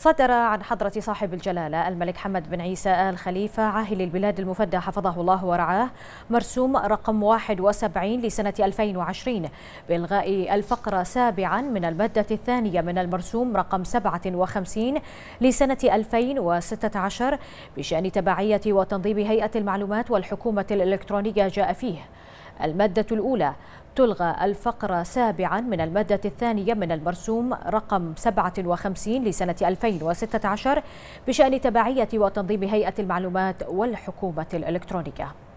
صدر عن حضرة صاحب الجلالة الملك حمد بن عيسى آل خليفة عاهل البلاد المفدى حفظه الله ورعاه مرسوم رقم 71 لسنة 2020 بإلغاء الفقرة سابعا من المادة الثانية من المرسوم رقم 57 لسنة 2016 بشأن تبعية وتنظيم هيئة المعلومات والحكومة الإلكترونية جاء فيه المادة الأولى تلغى الفقرة سابعا من المادة الثانية من المرسوم رقم 57 لسنة 2016 بشأن تبعية وتنظيم هيئة المعلومات والحكومة الإلكترونية